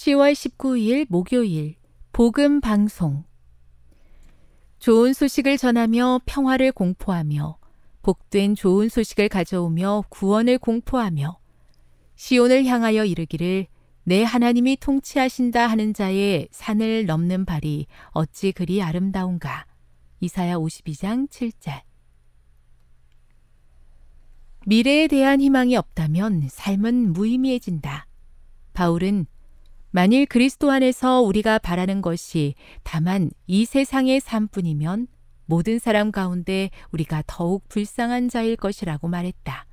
10월 19일 목요일 복음 방송 좋은 소식을 전하며 평화를 공포하며 복된 좋은 소식을 가져오며 구원을 공포하며 시온을 향하여 이르기를 내 하나님이 통치하신다 하는 자의 산을 넘는 발이 어찌 그리 아름다운가. 이사야 52장 7절. 미래에 대한 희망이 없다면 삶은 무의미해진다. 바울은 만일 그리스도 안에서 우리가 바라는 것이 다만 이 세상의 삶뿐이면 모든 사람 가운데 우리가 더욱 불쌍한 자일 것이라고 말했다.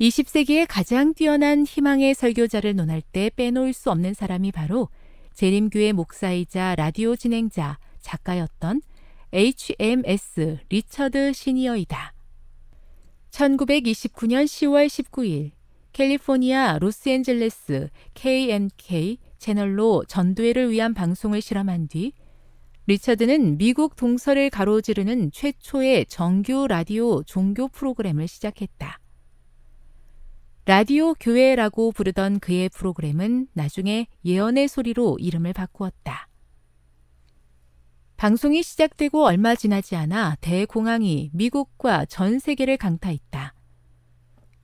2 0세기에 가장 뛰어난 희망의 설교자를 논할 때 빼놓을 수 없는 사람이 바로 재림교회 목사이자 라디오 진행자, 작가였던 HMS 리처드 시니어이다. 1929년 10월 19일 캘리포니아 로스앤젤레스 KNK 채널로 전도회를 위한 방송을 실험한 뒤 리처드는 미국 동서를 가로지르는 최초의 정규 라디오 종교 프로그램을 시작했다. 라디오 교회라고 부르던 그의 프로그램은 나중에 예언의 소리로 이름을 바꾸었다. 방송이 시작되고 얼마 지나지 않아 대공황이 미국과 전 세계를 강타했다.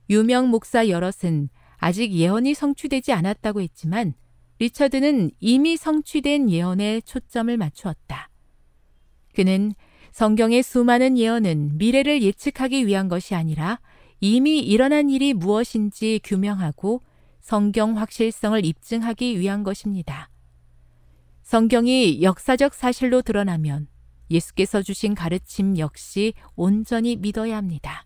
유명 목사 여럿은 아직 예언이 성취되지 않았다고 했지만 리처드는 이미 성취된 예언에 초점을 맞추었다. 그는 성경의 수많은 예언은 미래를 예측하기 위한 것이 아니라 이미 일어난 일이 무엇인지 규명하고 성경 확실성을 입증하기 위한 것입니다. 성경이 역사적 사실로 드러나면 예수께서 주신 가르침 역시 온전히 믿어야 합니다.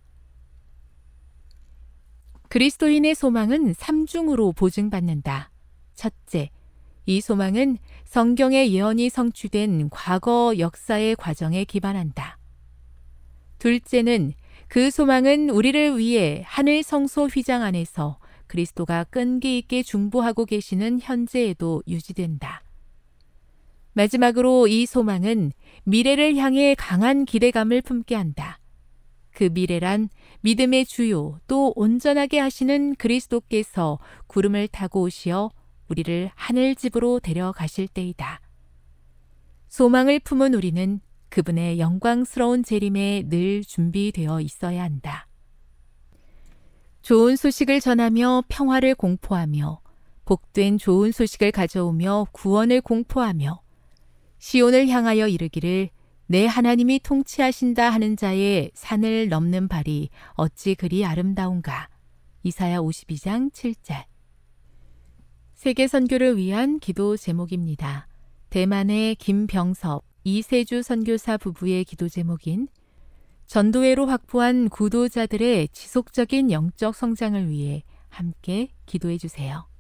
그리스도인의 소망은 3중으로 보증받는다. 첫째, 이 소망은 성경의 예언이 성취된 과거 역사의 과정에 기반한다. 둘째는 그 소망은 우리를 위해 하늘 성소 휘장 안에서 그리스도가 끈기 있게 중보하고 계시는 현재에도 유지된다. 마지막으로 이 소망은 미래를 향해 강한 기대감을 품게 한다. 그 미래란 믿음의 주요 또 온전하게 하시는 그리스도께서 구름을 타고 오시어 우리를 하늘집으로 데려가실 때이다. 소망을 품은 우리는 그분의 영광스러운 재림에 늘 준비되어 있어야 한다. 좋은 소식을 전하며 평화를 공포하며 복된 좋은 소식을 가져오며 구원을 공포하며 시온을 향하여 이르기를 내 하나님이 통치하신다 하는 자의 산을 넘는 발이 어찌 그리 아름다운가. 이사야 52장 7절. 세계 선교를 위한 기도 제목입니다. 대만의 김병섭, 이세주 선교사 부부의 기도 제목인 전도회로 확보한 구도자들의 지속적인 영적 성장을 위해 함께 기도해 주세요.